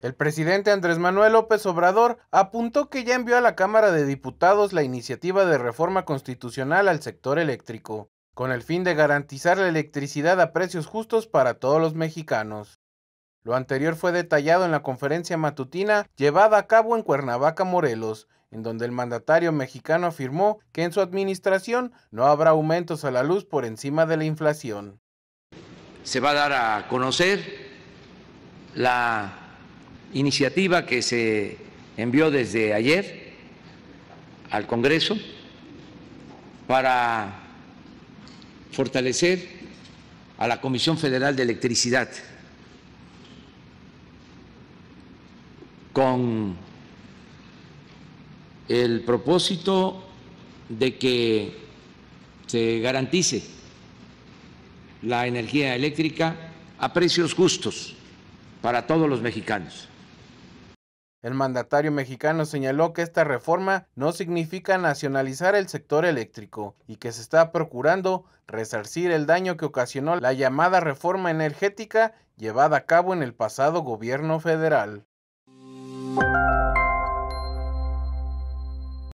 El presidente Andrés Manuel López Obrador apuntó que ya envió a la Cámara de Diputados la iniciativa de reforma constitucional al sector eléctrico, con el fin de garantizar la electricidad a precios justos para todos los mexicanos. Lo anterior fue detallado en la conferencia matutina llevada a cabo en Cuernavaca, Morelos, en donde el mandatario mexicano afirmó que en su administración no habrá aumentos a la luz por encima de la inflación. Se va a dar a conocer la iniciativa que se envió desde ayer al Congreso para fortalecer a la Comisión Federal de Electricidad con el propósito de que se garantice la energía eléctrica a precios justos para todos los mexicanos. El mandatario mexicano señaló que esta reforma no significa nacionalizar el sector eléctrico y que se está procurando resarcir el daño que ocasionó la llamada reforma energética llevada a cabo en el pasado gobierno federal.